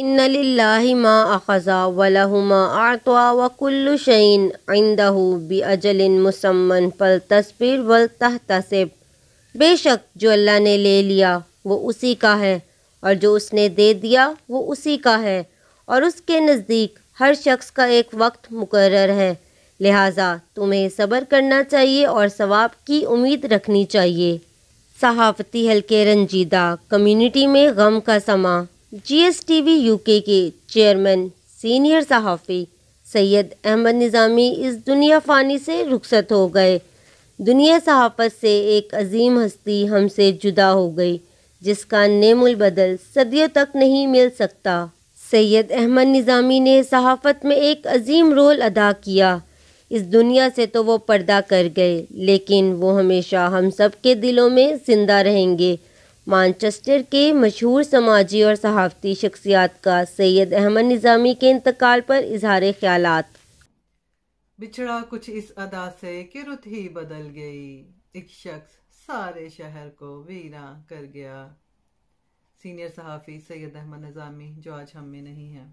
इन्नलिल्लाहि मा अखज़ा वलहुमा आतवा वकुल्लु शैन इंदहु बी अजलिन मुसम्मन पल तस्वीर वल तहतसिब बेशक जो अल्लाह ने ले लिया वो उसी का है और जो उसने दे दिया वो उसी का है और उसके नज़दीक हर शख्स का एक वक्त मुकर है लिहाजा तुम्हें सब्र करना चाहिए और सवाब की उम्मीद रखनी चाहिए सहाफ़ती हल्के रंजीदा कम्युनिटी में गम का समा जीएसटीवी यूके के चेयरमैन सीनियर सहाफ़ी सैयद अहमद निज़ामी इस दुनिया फ़ानी से रुखसत हो गए दुनिया सहाफ़त से एक अजीम हस्ती हमसे जुदा हो गई जिसका बदल सदियों तक नहीं मिल सकता सैयद अहमद निज़ामी ने सहाफ़त में एक अजीम रोल अदा किया इस दुनिया से तो वो पर्दा कर गए लेकिन वो हमेशा हम सब के दिलों में ज़िंदा रहेंगे मानचेस्टर के मशहूर समाजी और सहाफ़ती शख्सियात का सैयद अहमद निज़ामी के इंतकाल पर इजहार ख्याल बिछड़ा कुछ इस अदा से कि रुत ही बदल गई एक शख्स सारे शहर को वीरा कर गया सीनियर सहाफ़ी सैयद अहमद निज़ामी जो आज हम में नहीं है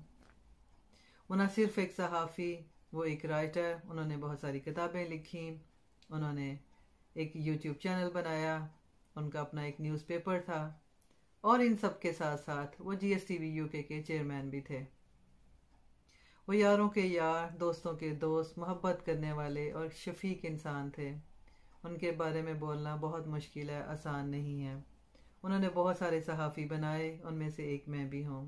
वो सिर्फ एक सहाफ़ी वो एक राइटर उन्होंने बहुत सारी किताबें लिखी उन्होंने एक यूट्यूब चैनल बनाया उनका अपना एक न्यूज़पेपर था और इन सब के साथ साथ वो जी वी यू के चेयरमैन भी थे वो यारों के यार दोस्तों के दोस्त मोहब्बत करने वाले और शफीक इंसान थे उनके बारे में बोलना बहुत मुश्किल है आसान नहीं है उन्होंने बहुत सारे सहाफ़ी बनाए उनमें से एक मैं भी हूँ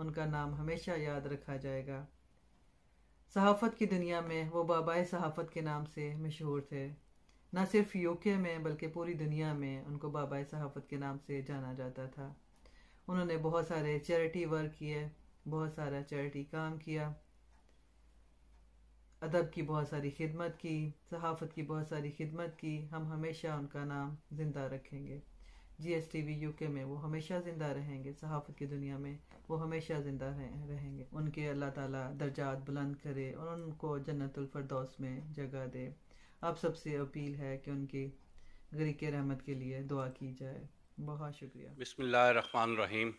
उनका नाम हमेशा याद रखा जाएगा सहाफ़त की दुनिया में वो बाबा सहाफ़त के नाम से मशहूर थे न सिर्फ यूके में बल्कि पूरी दुनिया में उनको बाबा सहाफ़त के नाम से जाना जाता था उन्होंने बहुत सारे चैरिटी वर्क किए बहुत सारा चैरिटी काम किया अदब की बहुत सारी खिदमत की सहाफ़त की बहुत सारी खिदमत की हम हमेशा उनका नाम ज़िंदा रखेंगे G S T V U के में वो हमेशा ज़िंदा रहेंगे सहाफ़त की दुनिया में वो हमेशा ज़िंदा रहेंगे उनके अल्लाह ताला दर्जात बुलंद करे और उनको जन्नतुल फरदौस में जगह दे आप सबसे अपील है कि उनके गरीक रहमत के लिए दुआ की जाए बहुत शुक्रिया बसमिल्ल रहीम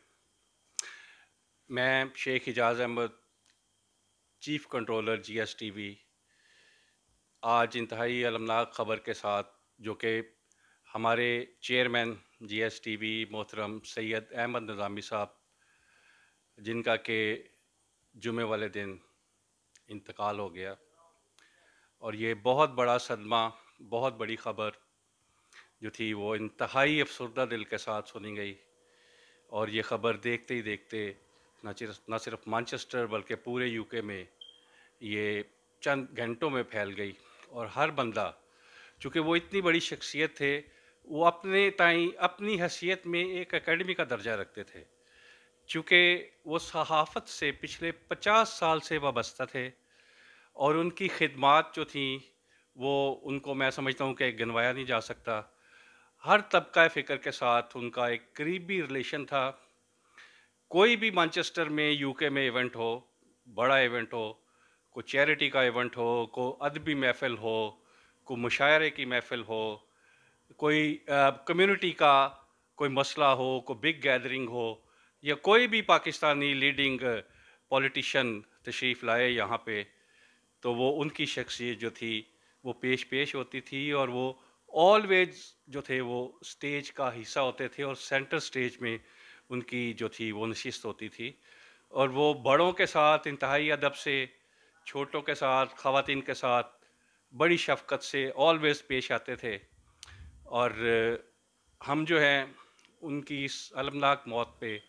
मैं Sheikh Ejaz Ahmed chief controller G S T V आज इंतहाई अलमनाक ख़बर के साथ जो कि हमारे chairman G S T V मोहतरम सैयद अहमद नजामी साहब जिनका के जुमे वाले दिन इंतकाल हो गया और ये बहुत बड़ा सदमा बहुत बड़ी ख़बर जो थी वो इंतहाई अफसरदा दिल के साथ सुनी गई और ये ख़बर देखते ही देखते ना सिर्फ ना सिर्फ मानचेस्टर बल्कि पूरे यूके में ये चंद घंटों में फैल गई और हर बंदा चूँकि वो इतनी बड़ी शख्सियत थे वो अपने ताई अपनी हैसियत में एक एकेडमी का दर्जा रखते थे चूँकि वो सहाफ़त से पिछले पचास साल से वाबस्ता थे और उनकी खिदमत जो थी वो उनको मैं समझता हूँ कि गिनवाया नहीं जा सकता हर तबका फ़िक्र के साथ उनका एक करीबी रिलेशन था कोई भी मानचेस्टर में यूके में इवेंट हो बड़ा इवेंट हो कोई चैरिटी का इवेंट हो को अदबी महफिल हो को मुशायरे की महफिल हो कोई कम्युनिटी का कोई मसला हो कोई बिग गैदरिंग हो या कोई भी पाकिस्तानी लीडिंग पॉलिटिशन तशरीफ़ लाए यहाँ पे तो वो उनकी शख्सियत जो थी वो पेश पेश होती थी और वो ऑलवेज जो थे वो स्टेज का हिस्सा होते थे और सेंटर स्टेज में उनकी जो थी वो नशिस्त होती थी और वो बड़ों के साथ इंतहाई अदब से छोटों के साथ ख़वान के साथ बड़ी शफकत से ऑलवेज़ पेश आते थे और हम जो हैं उनकी इस अलमनाक मौत पे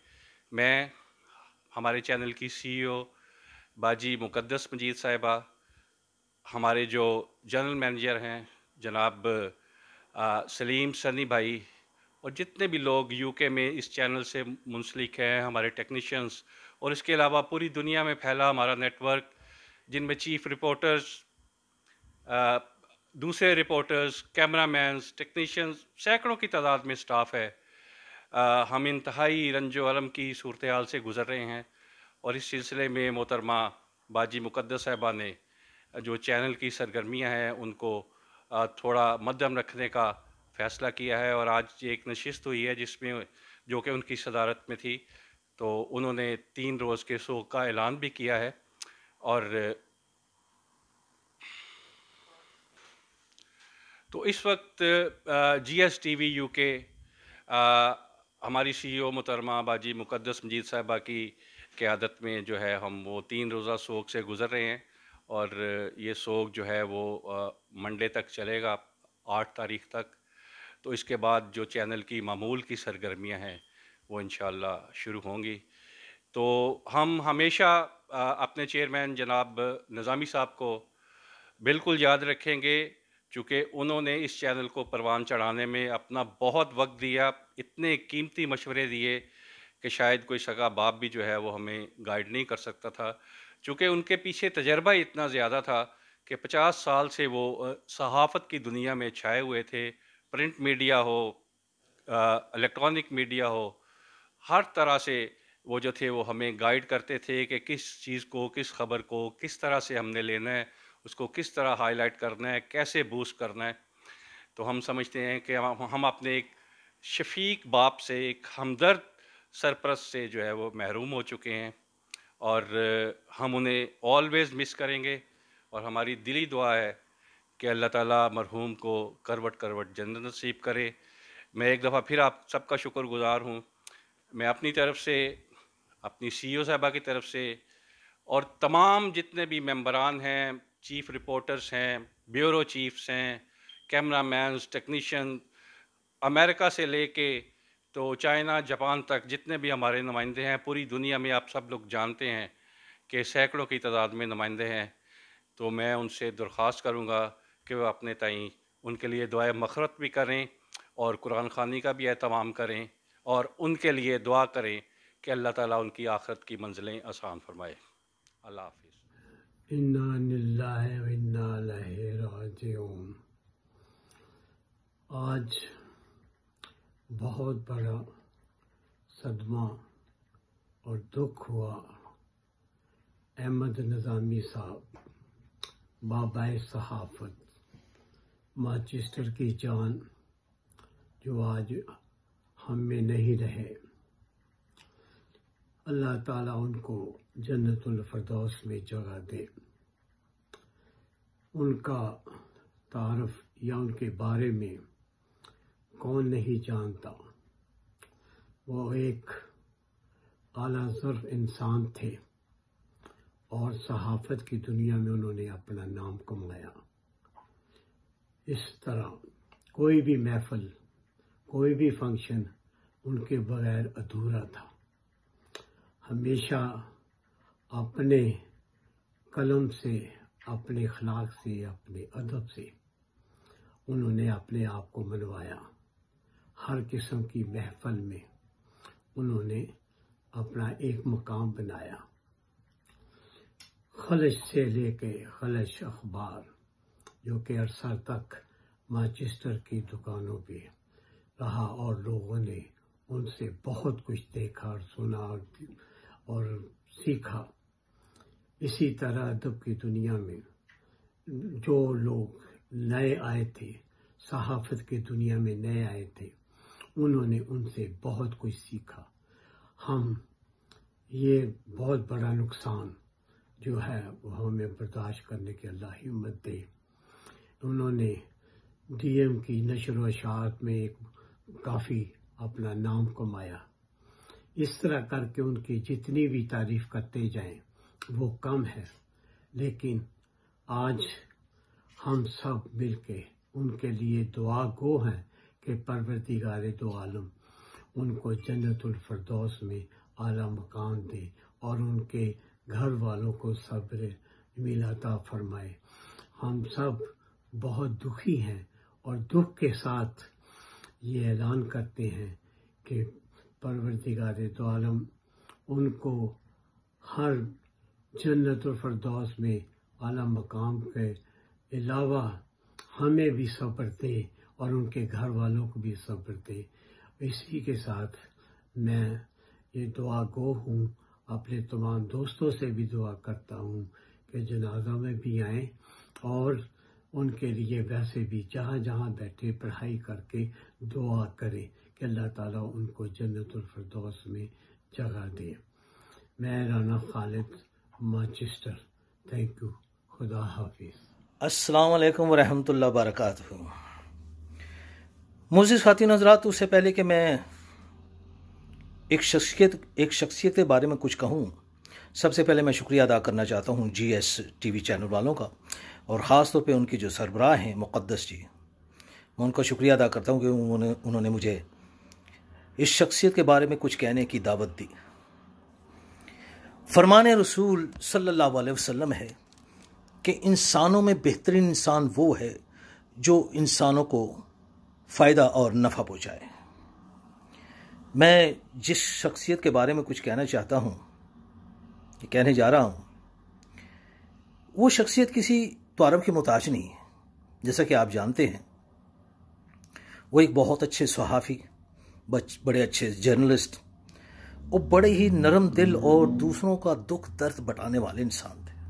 मैं हमारे चैनल की सीईओ e बाजी मुकद्दस मजीद साहिबा हमारे जो जनरल मैनेजर हैं जनाब आ, सलीम सनी भाई और जितने भी लोग यूके में इस चैनल से मुंसलिक हैं हमारे टेक्नीशियंस और इसके अलावा पूरी दुनिया में फैला हमारा नेटवर्क जिनमें चीफ रिपोर्टर्स आ, दूसरे रिपोर्टर्स कैमरामैन्स टेक्नीशियंस सैकड़ों की तादाद में स्टाफ है आ, हम इंतहाई रंजो अलम की सूरत हाल से गुज़र रहे हैं और इस सिलसिले में मोहतरमा बाजी मुकदस साहबा ने जो चैनल की सरगर्मियां हैं उनको थोड़ा मध्यम रखने का फ़ैसला किया है और आज एक नशिस्त हुई है जिसमें जो कि उनकी सदारत में थी तो उन्होंने तीन रोज़ के शोक का ऐलान भी किया है और तो इस वक्त G S T V U के हमारी सी ओ e मुतरमा बाजी मुकदस मजीद साहबा की क़्यादत में जो है हम वो तीन रोज़ा शोक से गुज़र रहे हैं और ये सोग जो है वो मंडे तक चलेगा आठ तारीख तक तो इसके बाद जो चैनल की मामूल की सरगर्मियां हैं वो इन शुरू होंगी तो हम हमेशा अपने चेयरमैन जनाब नज़ामी साहब को बिल्कुल याद रखेंगे चूँकि उन्होंने इस चैनल को परवान चढ़ाने में अपना बहुत वक्त दिया इतने कीमती मशवरे दिए कि शायद कोई सगा बाप भी जो है वो हमें गाइड नहीं कर सकता था चूँकि उनके पीछे तजर्बा इतना ज़्यादा था कि पचास साल से वो सहाफ़त की दुनिया में छाए हुए थे प्रिंट मीडिया हो इलेक्ट्रॉनिक मीडिया हो हर तरह से वो जो थे वो हमें गाइड करते थे कि किस चीज़ को किस खबर को किस तरह से हमने लेना है उसको किस तरह हाईलाइट करना है कैसे बूस्ट करना है तो हम समझते हैं कि हम अपने एक शफीक बाप से एक हमदर्द सरपरस्त से जो है वो महरूम हो चुके हैं और हम उन्हें ऑलवेज़ मिस करेंगे और हमारी दिली दुआ है कि अल्लाह ताला मरहूम को करवट करवट जन्नत नसीब करे मैं एक दफ़ा फिर आप सबका शुक्र गुज़ार हूँ मैं अपनी तरफ से अपनी सी ओ e साहबा की तरफ से और तमाम जितने भी मेम्बरान हैं चीफ रिपोर्टर्स हैं ब्यूरो चीफ्स हैं कैमरा मैं टेक्नीशन अमेरिका से ले कर तो चाइना जापान तक जितने भी हमारे नुमाइंदे हैं पूरी दुनिया में आप सब लोग जानते हैं कि सैकड़ों की तादाद में नुमाइंदे हैं तो मैं उनसे दरख्वास्त करूँगा कि वह अपने तई उनके लिए दुआ मखरत भी करें और कुरान खानी का भी अहतमाम करें और उनके लिए दुआ करें कि अल्लाह ताला उनकी आखरत की मंजिलें आसान फरमाए अल्लाह हाफिज़ आज बहुत बड़ा सदमा और दुख हुआ अहमद नज़ामी साहब बाबा सहाफत माचेस्टर की जान जो आज हम में नहीं रहे अल्लाह ताला उनको जन्नतुल फरदौस में जगह दे उनका तारफ़ या उनके बारे में कौन नहीं जानता वो एक अला जर्फ इंसान थे और सहाफत की दुनिया में उन्होंने अपना नाम कमाया इस तरह कोई भी महफल कोई भी फंक्शन उनके बगैर अधूरा था हमेशा अपने कलम से अपने खलाक से अपने अदब से उन्होंने अपने आप को मनवाया हर किस्म की महफल में उन्होंने अपना एक मकाम बनाया खलश से लेके खलश अखबार जो कि अरसा तक माचिस्टर की दुकानों पे रहा और लोगों ने उनसे बहुत कुछ देखा और सुना और, और सीखा इसी तरह अदब की दुनिया में जो लोग नए आए थे सहाफत की दुनिया में नए आए थे उन्होंने उनसे बहुत कुछ सीखा हम ये बहुत बड़ा नुकसान जो है वो हमें बर्दाश्त करने के अल्लाह हिम्मत दे उन्होंने डीएम की नशर व में एक काफ़ी अपना नाम कमाया इस तरह करके उनकी जितनी भी तारीफ करते जाएं वो कम है लेकिन आज हम सब मिलके उनके लिए दुआ गो हैं के परवरदिगार दो आलम उनको जन्नतफरदौस में आला मकान दे और उनके घर वालों को सब्र मिलाता फरमाए हम सब बहुत दुखी हैं और दुख के साथ ये ऐलान करते हैं कि परवरदिगार दो तो आलम उनको हर जन्नतफरदोस में आला मकाम के अलावा हमें भी सब्र दे और उनके घर वालों को भी सब्र दे इसी के साथ मैं ये दुआ गो हूँ अपने तमाम दोस्तों से भी दुआ करता हूँ कि जनाजा में भी आए और उनके लिए वैसे भी जहाँ जहाँ बैठे पढ़ाई करके दुआ करें कि अल्लाह ताला उनको जन्नतफरदौस में जगह दे मैं Rana Khalid Manchester thank you खुदा हाफिज़ अस्सलाम वालेकुम रहमतुल्लाह बरकातहू मोजिज़ नजरा तो उससे पहले कि मैं एक शख्सियत एक शख्सियत के बारे में कुछ कहूँ सबसे पहले मैं शुक्रिया अदा करना चाहता हूँ G S T V channel वालों का और ख़ास तौर पर उनकी जो सरबराह हैं मुक़दस जी मैं उनका शुक्रिया अदा करता हूँ कि उन्होंने उन्होंने मुझे इस शख्सियत के बारे में कुछ कहने की दावत दी फरमान रसूल सल्ला वसम है कि इंसानों में बेहतरीन इंसान वो है जो इंसानों को फ़ायदा और नफ़ा पहुँचाए मैं जिस शख्सियत के बारे में कुछ कहना चाहता हूँ कहने जा रहा हूँ वो शख्सियत किसी तारफ के मोहताज नहीं है जैसा कि आप जानते हैं वो एक बहुत अच्छे सहाफ़ी बड़े अच्छे जर्नलिस्ट वो बड़े ही नरम दिल और दूसरों का दुख दर्द बटाने वाले इंसान थे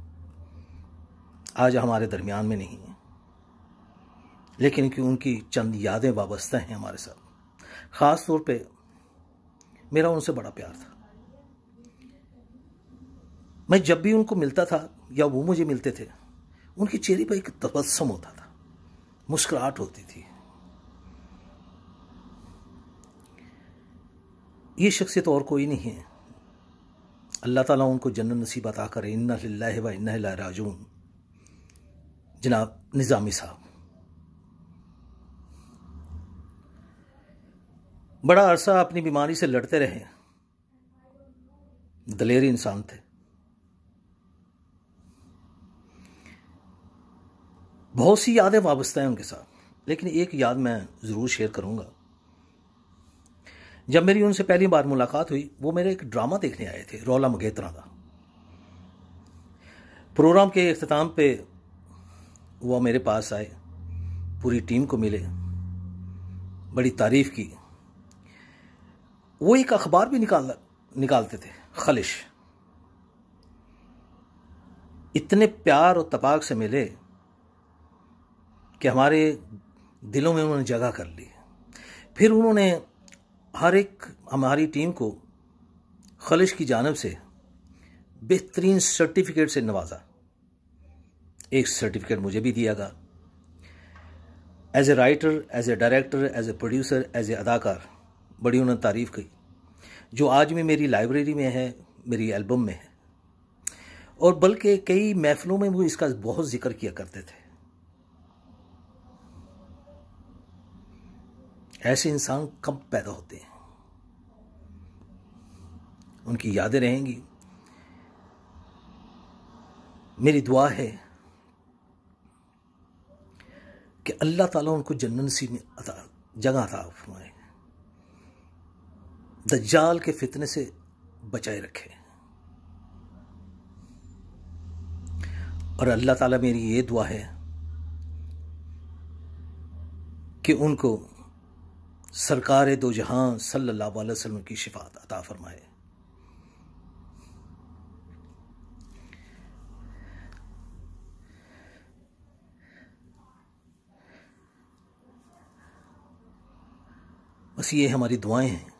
आज हमारे दरमियान में नहीं है लेकिन कि उनकी चंद यादें वाबस्ता हैं हमारे साथ ख़ास तौर पे मेरा उनसे बड़ा प्यार था मैं जब भी उनको मिलता था या वो मुझे मिलते थे उनके चेहरे पर एक तबस्म होता था मुस्कुराहट होती थी ये शख्सियत और कोई नहीं है अल्लाह ताला उनको जन्न नसीब अता करे इन्ना व इन्ना राजून जनाब निज़ामी साहब बड़ा अरसा अपनी बीमारी से लड़ते रहे दलेरी इंसान थे बहुत सी यादें वाबस्ता हैं उनके साथ लेकिन एक याद मैं ज़रूर शेयर करूंगा जब मेरी उनसे पहली बार मुलाकात हुई वो मेरे एक ड्रामा देखने आए थे रौला मगेतरा का प्रोग्राम के अख्ताम पे वो मेरे पास आए पूरी टीम को मिले बड़ी तारीफ़ की वो एक अखबार भी निकाल निकालते थे खलिश इतने प्यार और तपाक से मिले कि हमारे दिलों में उन्होंने जगह कर ली फिर उन्होंने हर एक हमारी टीम को खलिश की जानब से बेहतरीन सर्टिफिकेट से नवाजा एक सर्टिफिकेट मुझे भी दिया गया as a writer as a director as a producer as a अदाकार बड़ी उन्होंने तारीफ़ की जो आज भी मेरी लाइब्रेरी में है मेरी एल्बम में है और बल्कि कई महफलों में वो इसका बहुत जिक्र किया करते थे ऐसे इंसान कब पैदा होते हैं उनकी यादें रहेंगी मेरी दुआ है कि अल्लाह ताला उनको जन्न सी में जगह अता फरमाए दज्जाल के फितने से बचाए रखे और अल्लाह ताला मेरी ये दुआ है कि उनको सरकार दो जहां सल्लल्लाहु अलैहि वसल्लम की शिफात अता फरमाए बस ये हमारी दुआएं हैं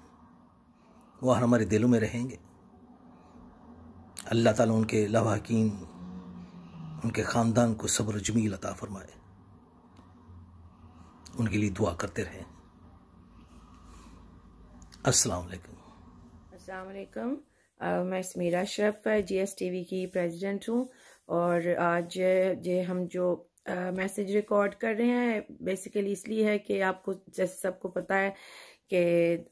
वह हमारे दिलों में रहेंगे अल्लाह ताला उनके लवाकिन उनके ख़ानदान को सब्र जमील अता फरमाए उनके लिए दुआ करते रहें अस्सलाम वालेकुम अस्सलाम वालेकुम मैं समीरा शरफ जीएस की प्रेसिडेंट हूँ और आज जे हम जो मैसेज रिकॉर्ड कर रहे हैं बेसिकली इसलिए है कि आपको जैसे सबको पता है कि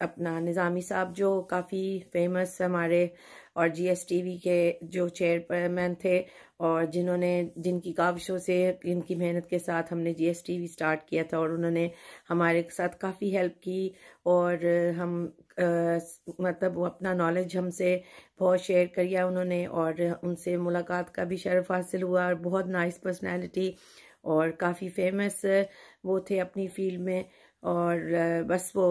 अपना निज़ामी साहब जो काफ़ी फेमस हमारे और जी एस टी वी के जो चेयरमैन थे और जिन्होंने जिनकी काविशों से इनकी मेहनत के साथ हमने G S T V start किया था और उन्होंने हमारे साथ काफ़ी हेल्प की और हम आ, मतलब वो अपना नॉलेज हमसे बहुत शेयर किया उन्होंने और उनसे मुलाकात का भी शर्फ हासिल हुआ और बहुत नाइस पर्सनैलिटी और काफ़ी फेमस वो थे अपनी फील्ड में और बस वो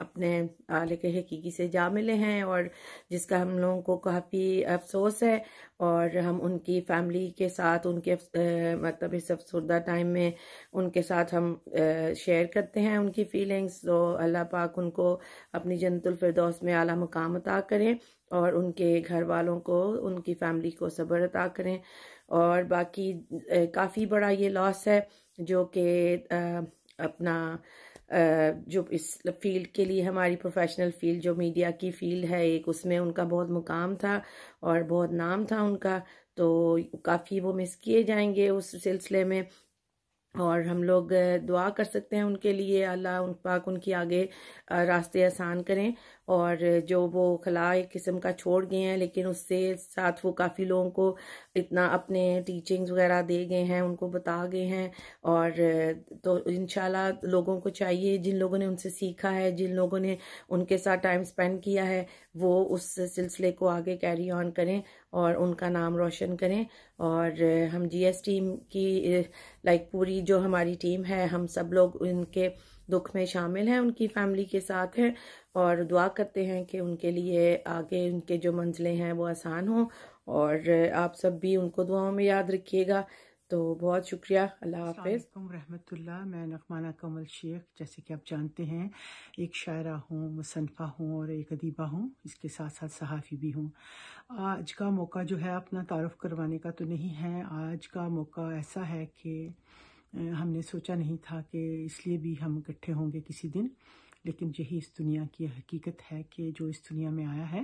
अपने आले के हकीकी से जा मिले हैं और जिसका हम लोगों को काफ़ी अफसोस है और हम उनकी फैमिली के साथ उनके मतलब इस अफसरदा टाइम में उनके साथ हम शेयर करते हैं उनकी फीलिंग्स तो अल्लाह पाक उनको अपनी जन्नतफरदौस में आला मकाम अता करें और उनके घर वालों को उनकी फैमिली को सब्र अता करें और बाकी काफ़ी बड़ा ये लॉस है जो कि अपना जो इस फील्ड के लिए हमारी प्रोफेशनल फील्ड जो मीडिया की फील्ड है एक उसमें उनका बहुत मुकाम था और बहुत नाम था उनका तो काफ़ी वो मिस किए जाएंगे उस सिलसिले में और हम लोग दुआ कर सकते हैं उनके लिए अल्लाह उन पाक उनकी आगे रास्ते आसान करें और जो वो खला एक किस्म का छोड़ गए हैं लेकिन उससे साथ वो काफ़ी लोगों को इतना अपने टीचिंग्स वगैरह दे गए हैं उनको बता गए हैं और तो इन लोगों को चाहिए जिन लोगों ने उनसे सीखा है जिन लोगों ने उनके साथ टाइम स्पेंड किया है वो उस सिलसिले को आगे कैरी ऑन करें और उनका नाम रोशन करें और हम एस टीम की लाइक पूरी जो हमारी टीम है हम सब लोग उनके दुख में शामिल हैं उनकी फैमिली के साथ हैं और दुआ करते हैं कि उनके लिए आगे उनके जो मंजिलें हैं वो आसान हों और आप सब भी उनको दुआओं में याद रखिएगा तो बहुत शुक्रिया अल्लाह हाफिज़ रहमतुल्लाह मैं नकमाना कमल शेख जैसे कि आप जानते हैं एक शायरा हूँ मुसनफ़ा हूँ और एक अदीबा हूँ इसके साथ साथ सहाफ़ी भी हूँ आज का मौका जो है अपना तारफ़ करवाने का तो नहीं है आज का मौका ऐसा है कि हमने सोचा नहीं था कि इसलिए भी हम इकट्ठे होंगे किसी दिन लेकिन यही इस दुनिया की हकीकत है कि जो इस दुनिया में आया है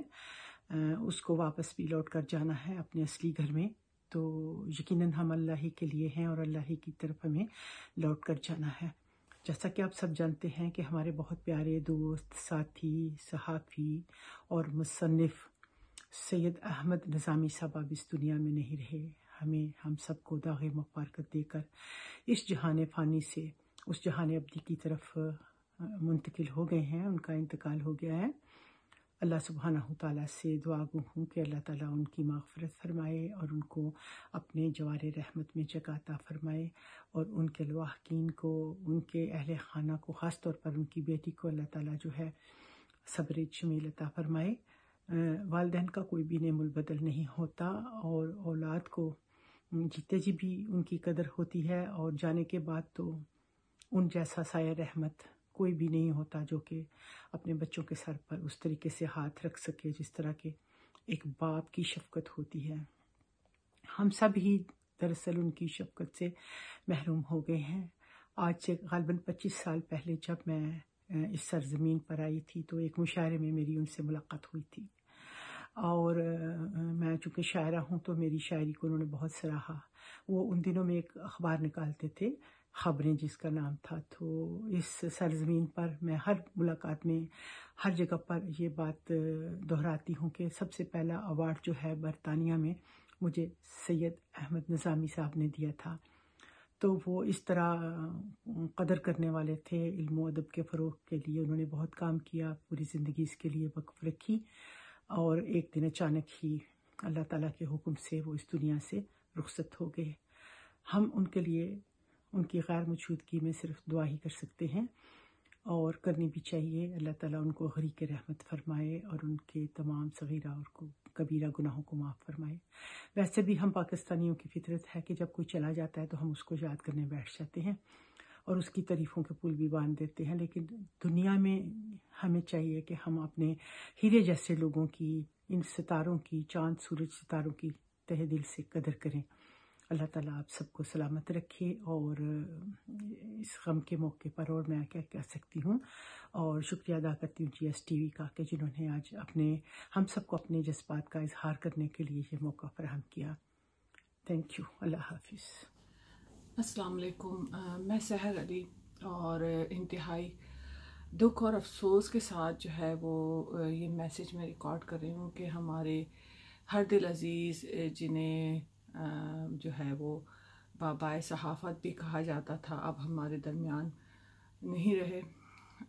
उसको वापस भी लौट कर जाना है अपने असली घर में तो यकीनन हम अल्लाह ही के लिए हैं और अल्लाह ही की तरफ हमें लौट कर जाना है जैसा कि आप सब जानते हैं कि हमारे बहुत प्यारे दोस्त साथी सहाफ़ी और मुसनफ़ सैयद अहमद निज़ामी साहब अब इस दुनिया में नहीं रहे हमें हम सबको दाग मफारकत देकर इस जहान फ़ानी से उस जहान अब्दी की तरफ मुंतकिल हो गए हैं उनका इंतकाल हो गया है अल्लाह सुबहाना तला से दुआ गु हूँ कि अल्लाह ताला उनकी माफ़रत फरमाए और उनको अपने जवार रहमत में जगाता फरमाए और उनके लवाकिन को उनके अहल खाना को ख़ास तौर पर उनकी बेटी को अल्लाह ताला जो है सब्र जमीलता फरमाए वालदेन का कोई भी नमुल बदल नहीं होता और औलाद को जीते जी भी उनकी कदर होती है और जाने के बाद तो उन जैसा साय रहमत कोई भी नहीं होता जो कि अपने बच्चों के सर पर उस तरीके से हाथ रख सके जिस तरह के एक बाप की शफकत होती है हम सब ही दरअसल उनकी शफकत से महरूम हो गए हैं आज से गालबन पच्चीस साल पहले जब मैं इस सरजमीन पर आई थी तो एक मुशायरे में मेरी उनसे मुलाकात हुई थी और मैं चूँकि शायरा हूँ तो मेरी शायरी को उन्होंने बहुत सराहा वो उन दिनों में एक अखबार निकालते थे खबरें जिसका नाम था तो इस सरजमीन पर मैं हर मुलाकात में हर जगह पर ये बात दोहराती हूँ कि सबसे पहला अवार्ड जो है बरतानिया में मुझे सैयद अहमद नज़ामी साहब ने दिया था तो वो इस तरह कदर करने वाले थे इल्म अदब के फ़रोग के लिए उन्होंने बहुत काम किया पूरी ज़िंदगी इसके लिए वक्फ रखी और एक दिन अचानक ही अल्लाह ताला के हुक्म से वो इस दुनिया से रुखसत हो गए हम उनके लिए उनकी गैर मौजूदगी में सिर्फ दुआ ही कर सकते हैं और करनी भी चाहिए अल्लाह ताला उनको गरी के रहमत फरमाए और उनके तमाम सगीरा और को कबीरा गुनाहों को माफ़ फरमाए वैसे भी हम पाकिस्तानियों की फितरत है कि जब कोई चला जाता है तो हम उसको याद करने बैठ जाते हैं और उसकी तारीफ़ों के पुल भी बांध देते हैं लेकिन दुनिया में हमें चाहिए कि हम अपने हीरे जैसे लोगों की इन सितारों की चांद सूरज सितारों की तह दिल से कदर करें अल्लाह ताला आप सबको सलामत रखे और इस गम के मौके पर और मैं क्या कह सकती हूँ और शुक्रिया अदा करती हूँ जी एस टी वी का कि जिन्होंने आज अपने हम सबको अपने जज्बात का इजहार करने के लिए ये मौका फराहम किया थैंक यू अल्लाह हाफिज़ अस्सलाम वालेकुम मैं सहर अली और इंतहाई दुख और अफसोस के साथ जो है वो ये मैसेज मैं रिकॉर्ड कर रही हूँ कि हमारे हर दिल अज़ीज़ जिन्हें जो है वो बाबा सहाफ़त भी कहा जाता था अब हमारे दरमियान नहीं रहे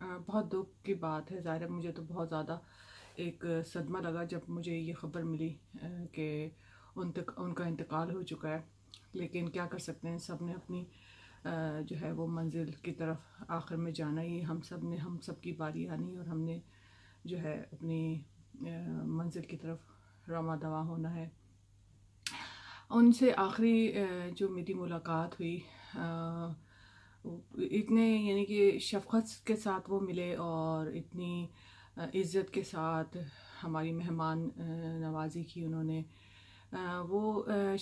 बहुत दुख की बात है ज़ाहिर मुझे तो बहुत ज़्यादा एक सदमा लगा जब मुझे ये ख़बर मिली कि उन तक उनका इंतकाल हो चुका है लेकिन क्या कर सकते हैं सब ने अपनी जो है वो मंजिल की तरफ आखिर में जाना ही हम सब ने हम सब की बारी आनी और हमने जो है अपनी मंजिल की तरफ रामा दवा होना है उनसे आखिरी जो मेरी मुलाकात हुई इतने यानी कि शफकत के साथ वो मिले और इतनी इज़्ज़त के साथ हमारी मेहमान नवाजी की उन्होंने वो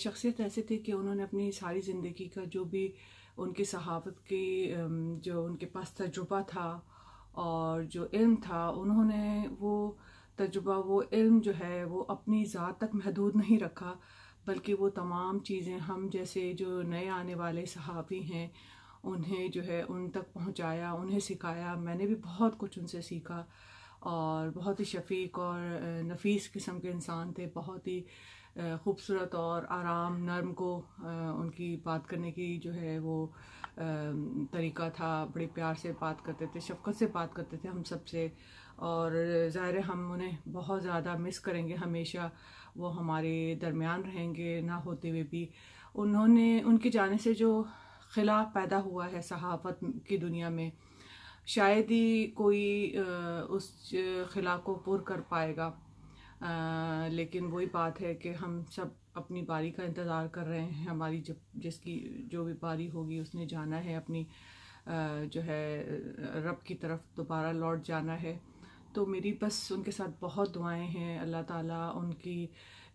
शख्सियत ऐसे थी कि उन्होंने अपनी सारी ज़िंदगी का जो भी उनकी सहाफ़त की जो उनके पास तजुर्बा था और जो इल्म था उन्होंने वो तजुर्बा वो इल्म जो है वो अपनी ज़ात तक महदूद नहीं रखा बल्कि वो तमाम चीज़ें हम जैसे जो नए आने वाले सहाफ़ी हैं उन्हें जो है उन तक पहुंचाया उन्हें सिखाया मैंने भी बहुत कुछ उनसे सीखा और बहुत ही शफीक और नफीस किस्म के इंसान थे बहुत ही खूबसूरत और आराम नर्म को उनकी बात करने की जो है वो तरीका था बड़े प्यार से बात करते थे शफकत से बात करते थे हम सबसे और ज़ाहिर हम उन्हें बहुत ज़्यादा मिस करेंगे हमेशा वो हमारे दरमियान रहेंगे ना होते हुए भी उन्होंने उनके जाने से जो खिला पैदा हुआ है सहाफ़त की दुनिया में शायद ही कोई उस खिला को पुर कर पाएगा आ, लेकिन वही बात है कि हम सब अपनी बारी का इंतज़ार कर रहे हैं हमारी जब जिसकी जो भी बारी होगी उसने जाना है अपनी आ, जो है रब की तरफ दोबारा लौट जाना है तो मेरी बस उनके साथ बहुत दुआएं हैं अल्लाह ताला उनकी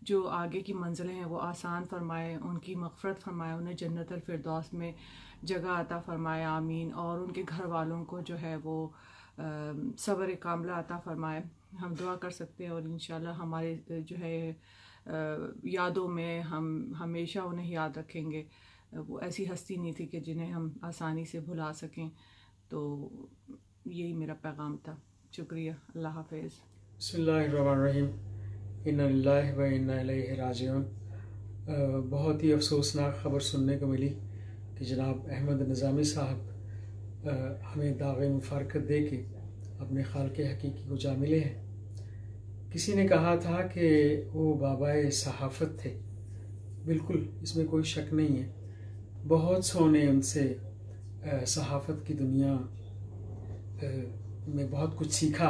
जो आगे की मंजिलें हैं वो आसान फरमाए उनकी मफ़रत फरमाए उन्हें जन्नत अलफरदौस में जगह आता फरमाए आमीन और उनके घर वालों को जो है वो सब्र कामला आता फरमाए हम दुआ कर सकते हैं और इन हमारे जो है यादों में हम हमेशा उन्हें याद रखेंगे वो ऐसी हस्ती नहीं थी कि जिन्हें हम आसानी से भुला सकें तो यही मेरा पैगाम था शुक्रिया अल्लाह हाफिज़ बसमीम बहुत ही अफसोसनाक ख़बर सुनने को मिली कि जनाब अहमद निज़ामी साहब हमें दावे मुफारकत दे के अपने खाल के हकीकी को जा मिले हैं किसी ने कहा था कि वो बाबा सहाफ़त थे बिल्कुल इसमें कोई शक नहीं है बहुत सोने उनसे सहाफ़त की दुनिया में बहुत कुछ सीखा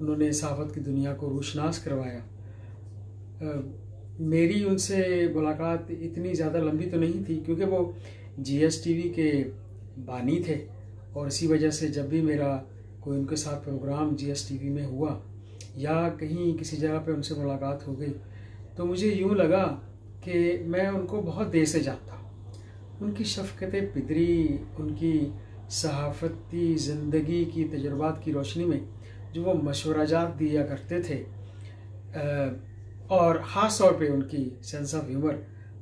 उन्होंने सहाफत की दुनिया को रोशनास करवाया मेरी उनसे मुलाकात इतनी ज़्यादा लंबी तो नहीं थी क्योंकि वो जी एस टी वी के बानी थे और इसी वजह से जब भी मेरा कोई उनके साथ program G S T V में हुआ या कहीं किसी जगह पे उनसे मुलाकात हो गई तो मुझे यूँ लगा कि मैं उनको बहुत देर से जानता हूँ उनकी शफकत पिदरी उनकी सहाफ़ती ज़िंदगी की तजुर्बा की रोशनी में जो वो मशवरा जात दिया करते थे और ख़ास तौर पर उनकी सेंस ऑफ ह्यूमर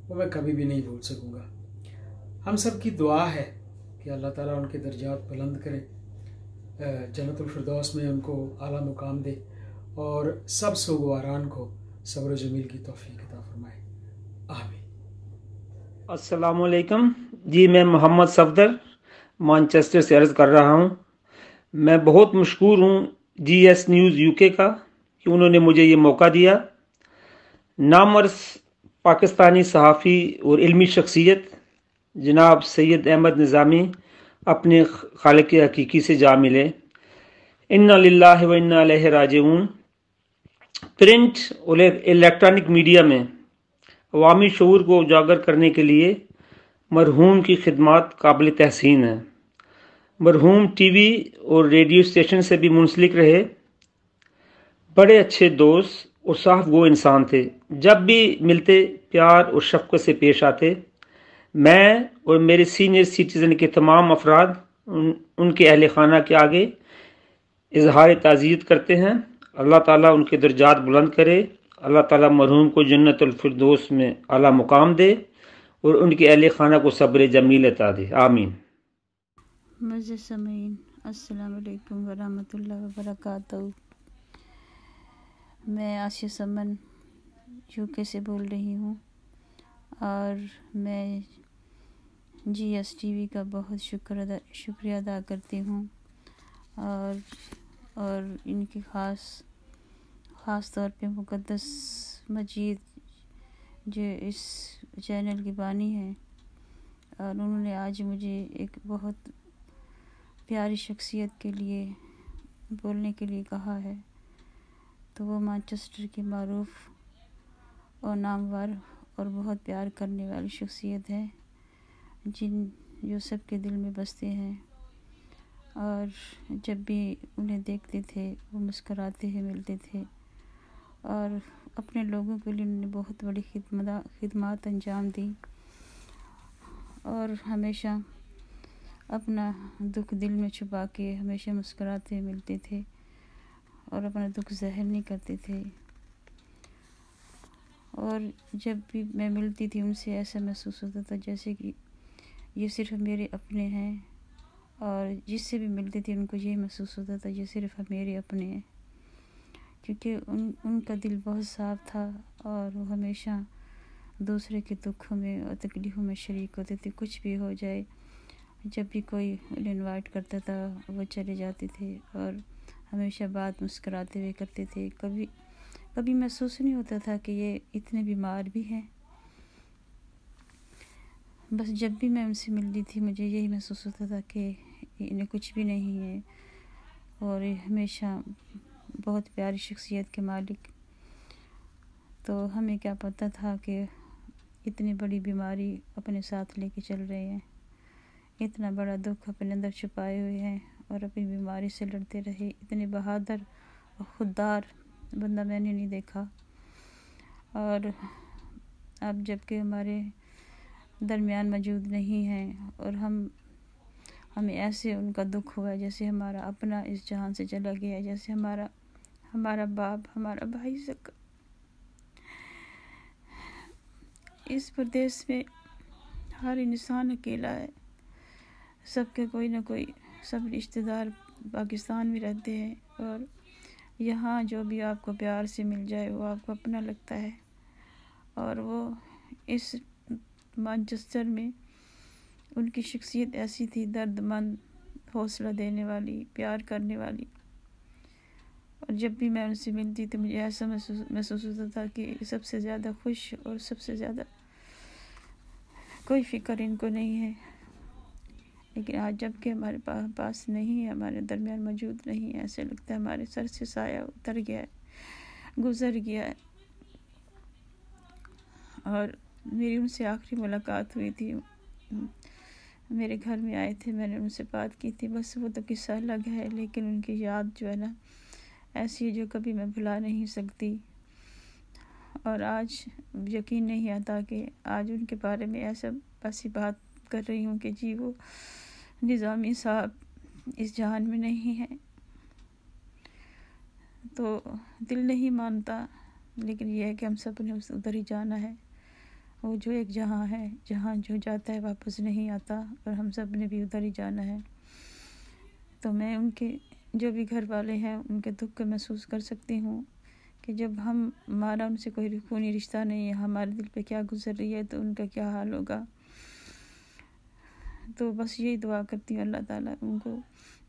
वो मैं कभी भी नहीं भूल सकूँगा हम सब की दुआ है कि अल्लाह ताला उनके दर्जात बुलंद करे जन्नतफरदौस में उनको आला मुकाम दे और सब सोगवारान को सब्र जमील की तोफ़ी किताब फरमाए आमीन अस्सलाम वालेकुम जी मैं मोहम्मद सफदर मानचेस्टर से अर्ज़ कर रहा हूँ मैं बहुत मशहूर हूँ जी एस न्यूज़ के का कि उन्होंने मुझे ये मौका दिया नामर्स पाकिस्तानी सहाफ़ी और इलमी शख्सियत जनाब सैद अहमद निज़ामी अपने खाल के हकीकी से जा मिले इन्ना लाला व इन्ना राज प्रिंट और इलेक्ट्रॉनिक मीडिया में अवामी शूर को उजागर करने के लिए मरहूम की खिदमत काबिल तहसीन है मरहूम टीवी और रेडियो स्टेशन से भी मुंसलिक रहे बड़े अच्छे दोस्त और साफ गो इंसान थे जब भी मिलते प्यार और शफकत से पेश आते मैं और मेरे सीनियर सिटीज़न के तमाम अफराद उन, उनके अहल खाना के आगे इजहार तज़ीद करते हैं अल्लाह ताला उनके दर्जात बुलंद करे अल्लाह ताला मरहूम को जन्नतफरदोस में अला मुकाम दे और उनके अहल खाना को सब्र जमील अता दे आमीन मज़ समैन अल्लाम वरहमल वबरक मैं आशिया समन यूके से बोल रही हूँ और मैं जी एस टी वी का बहुत शुक्र अदा शुक्रिया अदा करती हूँ और और इनकी ख़ास ख़ास तौर पे मुकद्दस मजीद जो इस चैनल की बानी है और उन्होंने आज मुझे एक बहुत प्यारी शख्सियत के लिए बोलने के लिए कहा है तो वो मैनचेस्टर की मरूफ और नामवर और बहुत प्यार करने वाली शख्सियत है जिन जो सबके दिल में बसते हैं और जब भी उन्हें देखते थे वो मुस्कराते हुए मिलते थे और अपने लोगों के लिए उन्होंने बहुत बड़ी खिदमत अंजाम दी और हमेशा अपना दुख दिल में छुपा के हमेशा मुस्कुराते मिलते थे और अपना दुख जहर नहीं करते थे और जब भी मैं मिलती थी उनसे ऐसा महसूस होता था जैसे कि ये सिर्फ मेरे अपने हैं और जिससे भी मिलती थी उनको ये महसूस होता था ये सिर्फ मेरे अपने हैं क्योंकि उन उनका दिल बहुत साफ था और वो हमेशा दूसरे के दुखों में और तकलीफ़ों में शरीक होते थे कुछ भी हो जाए जब भी कोई इन्वाइट करता था वो चले जाते थे और हमेशा बात मुस्कराते हुए करते थे कभी कभी महसूस नहीं होता था कि ये इतने बीमार भी हैं बस जब भी मैं उनसे मिलती थी मुझे यही महसूस होता था कि इन्हें कुछ भी नहीं है और हमेशा बहुत प्यारी शख्सियत के मालिक तो हमें क्या पता था कि इतनी बड़ी बीमारी अपने साथ लेके चल रहे हैं इतना बड़ा दुख अपने अंदर छुपाए हुए हैं और अपनी बीमारी से लड़ते रहे इतने बहादुर और खुददार बंदा मैंने नहीं देखा और अब जबकि हमारे दरमियान मौजूद नहीं हैं और हम हमें ऐसे उनका दुख हुआ जैसे हमारा अपना इस जहान से चला गया है जैसे हमारा हमारा बाप हमारा भाई सक इस प्रदेश में हर इंसान अकेला है सबके कोई ना कोई सब रिश्तेदार पाकिस्तान में रहते हैं और यहाँ जो भी आपको प्यार से मिल जाए वो आपको अपना लगता है और वो इस मानचस्टर में उनकी शख्सियत ऐसी थी दर्दमंद हौसला देने वाली प्यार करने वाली और जब भी मैं उनसे मिलती तो मुझे ऐसा महसूस होता था कि सबसे ज़्यादा खुश और सबसे ज़्यादा कोई फिक्र इनको नहीं है लेकिन आज जब हमारे पास नहीं है हमारे दरमियान मौजूद नहीं है ऐसे लगता है हमारे सर से साया उतर गया है गुजर गया है और मेरी उनसे आखिरी मुलाकात हुई थी मेरे घर में आए थे मैंने उनसे बात की थी बस वो तो किस्सा अलग है लेकिन उनकी याद जो है ना ऐसी है जो कभी मैं भुला नहीं सकती और आज यकीन नहीं आता कि आज उनके बारे में ऐसा ऐसी बात कर रही हूँ कि जी वो निज़ामी साहब इस जहान में नहीं है तो दिल नहीं मानता लेकिन यह है कि हम सब ने उधर ही जाना है वो जो एक जहाँ है जहाँ जो जाता है वापस नहीं आता और हम सब ने भी उधर ही जाना है तो मैं उनके जो भी घर वाले हैं उनके दुख को महसूस कर सकती हूँ कि जब हम हमारा उनसे कोई खूनी रिश्ता नहीं है हमारे दिल पे क्या गुजर रही है तो उनका क्या हाल होगा तो बस यही दुआ करती हूँ अल्लाह ताला उनको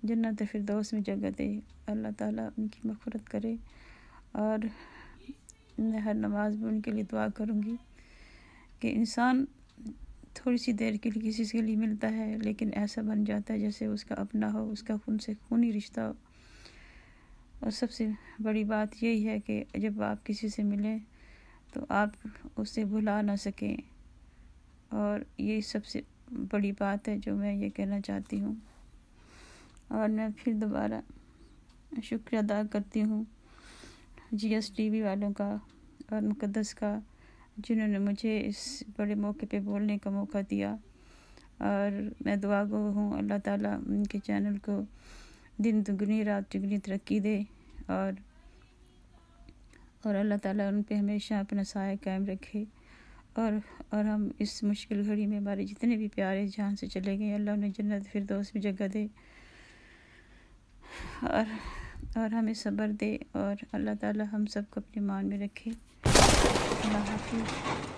जन्नत फिरदौस में जगह दे अल्लाह ताला उनकी मफरत करे और मैं हर नमाज में उनके लिए दुआ करूँगी कि इंसान थोड़ी सी देर के लिए किसी के लिए मिलता है लेकिन ऐसा बन जाता है जैसे उसका अपना हो उसका खून से खूनी रिश्ता हो और सबसे बड़ी बात यही है कि जब आप किसी से मिलें तो आप उसे भुला ना सकें और ये सबसे बड़ी बात है जो मैं ये कहना चाहती हूँ और मैं फिर दोबारा शुक्र अदा करती हूँ जी एस टी वी वालों का और मुकदस का जिन्होंने मुझे इस बड़े मौके पे बोलने का मौका दिया और मैं दुआ गो हूँ अल्लाह ताला उनके चैनल को दिन दुगनी रात दुगनी तरक्की दे और और अल्लाह ताला उन पे हमेशा अपना साय कायम रखे और और हम इस मुश्किल घड़ी में हमारे जितने भी प्यारे जहाँ से चले गए अल्लाह उन्हें जन्नत फिर दोस्त भी जगह दे और और हमें सब्र दे और अल्लाह ताला हम सबको अपने मान में रखे अल्लाह हाफिज़